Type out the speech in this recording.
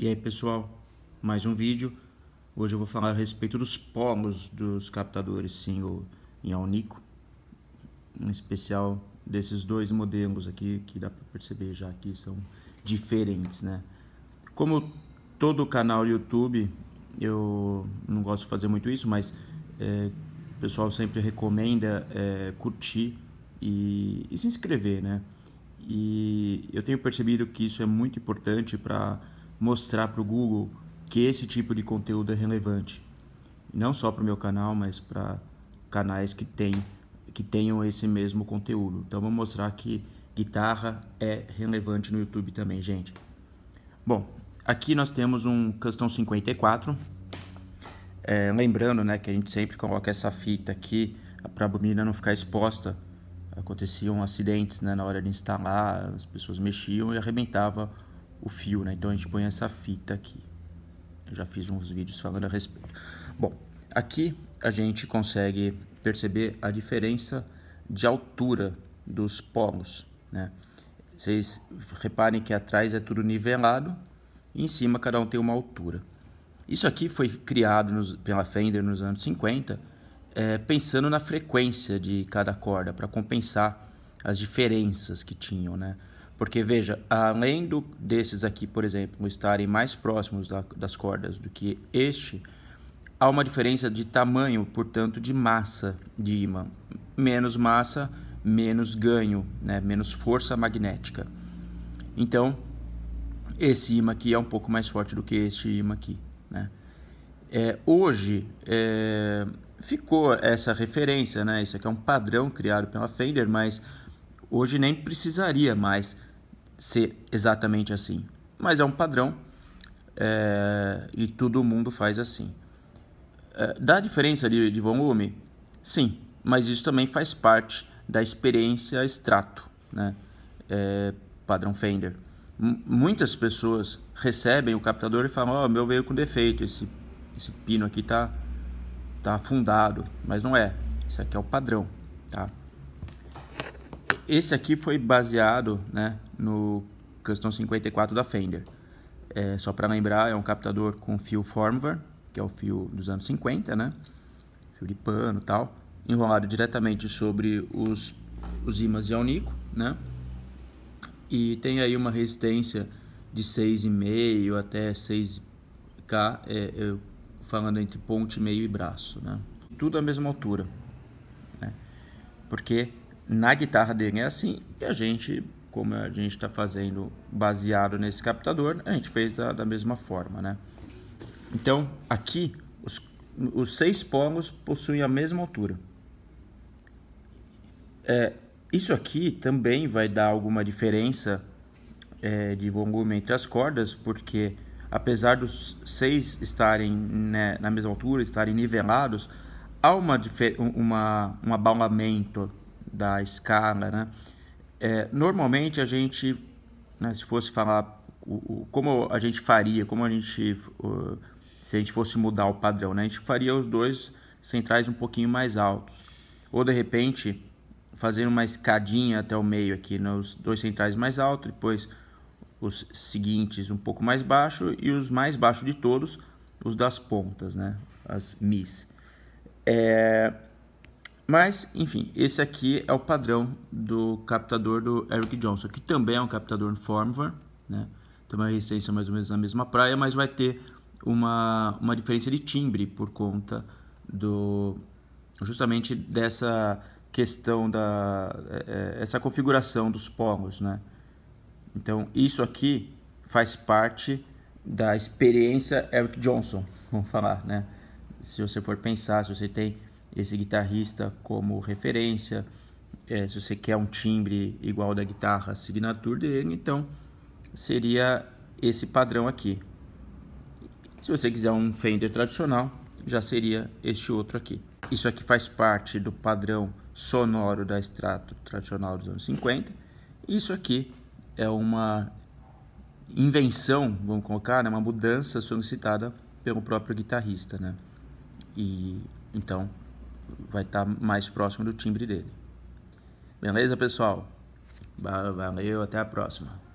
E aí pessoal, mais um vídeo. Hoje eu vou falar a respeito dos polos dos captadores single em Alnico, em especial desses dois modelos aqui, que dá para perceber já que são diferentes, né? Como todo canal YouTube, eu não gosto de fazer muito isso, mas é, o pessoal sempre recomenda é, curtir e, e se inscrever, né? E eu tenho percebido que isso é muito importante para mostrar para o Google que esse tipo de conteúdo é relevante. Não só para o meu canal, mas para canais que, tem, que tenham esse mesmo conteúdo. Então, vou mostrar que guitarra é relevante no YouTube também, gente. Bom, aqui nós temos um Custom 54. É, lembrando né, que a gente sempre coloca essa fita aqui para a bobina não ficar exposta. Aconteciam acidentes né, na hora de instalar, as pessoas mexiam e arrebentava o fio, né? Então a gente põe essa fita aqui. Eu já fiz uns vídeos falando a respeito. Bom, aqui a gente consegue perceber a diferença de altura dos polos, né? Vocês reparem que atrás é tudo nivelado e em cima cada um tem uma altura. Isso aqui foi criado nos, pela Fender nos anos 50, é, pensando na frequência de cada corda para compensar as diferenças que tinham, né? Porque veja, além do, desses aqui, por exemplo, estarem mais próximos da, das cordas do que este, há uma diferença de tamanho, portanto, de massa de ímã. Menos massa, menos ganho, né? menos força magnética. Então, esse ímã aqui é um pouco mais forte do que este ímã aqui. Né? É, hoje é, ficou essa referência, né? isso aqui é um padrão criado pela Fender, mas hoje nem precisaria mais ser exatamente assim, mas é um padrão é, e todo mundo faz assim. É, dá diferença de, de volume? Sim, mas isso também faz parte da experiência extrato, né? É, padrão Fender. M muitas pessoas recebem o captador e falam: Ó, oh, meu veio com defeito, esse, esse pino aqui tá, tá afundado, mas não é, isso aqui é o padrão, tá? Esse aqui foi baseado né, no Custom 54 da Fender. É, só para lembrar, é um captador com fio Formvar, que é o fio dos anos 50, né? Fio de pano tal. Enrolado diretamente sobre os, os ímãs de alnico, né? E tem aí uma resistência de 6,5 até 6K, é, eu, é, falando entre ponte, meio e braço, né? Tudo à mesma altura, né? Porque na guitarra dele é assim, e a gente, como a gente está fazendo baseado nesse captador, a gente fez da, da mesma forma, né? Então, aqui, os, os seis polos possuem a mesma altura. É, isso aqui também vai dar alguma diferença é, de volume entre as cordas, porque apesar dos seis estarem né, na mesma altura, estarem nivelados, há uma, uma, um abalamento da escala, né? É, normalmente a gente, né, se fosse falar o, o, como a gente faria, como a gente, o, se a gente fosse mudar o padrão, né? A gente faria os dois centrais um pouquinho mais altos. Ou de repente fazer uma escadinha até o meio aqui, nos né? dois centrais mais altos, depois os seguintes um pouco mais baixo e os mais baixos de todos, os das pontas, né? As mis. É... Mas, enfim, esse aqui é o padrão do captador do Eric Johnson, que também é um captador formware, né? Também a resistência é mais ou menos na mesma praia, mas vai ter uma, uma diferença de timbre por conta do justamente dessa questão da é, é, essa configuração dos polos, né? Então, isso aqui faz parte da experiência Eric Johnson, vamos falar, né? Se você for pensar, se você tem esse guitarrista como referência. É, se você quer um timbre igual da guitarra signature dele, então seria esse padrão aqui. Se você quiser um Fender tradicional, já seria este outro aqui. Isso aqui faz parte do padrão sonoro da Strato tradicional dos anos 50. Isso aqui é uma invenção, vamos colocar, né? uma mudança solicitada pelo próprio guitarrista, né? E então vai estar tá mais próximo do timbre dele. Beleza, pessoal? Valeu, até a próxima.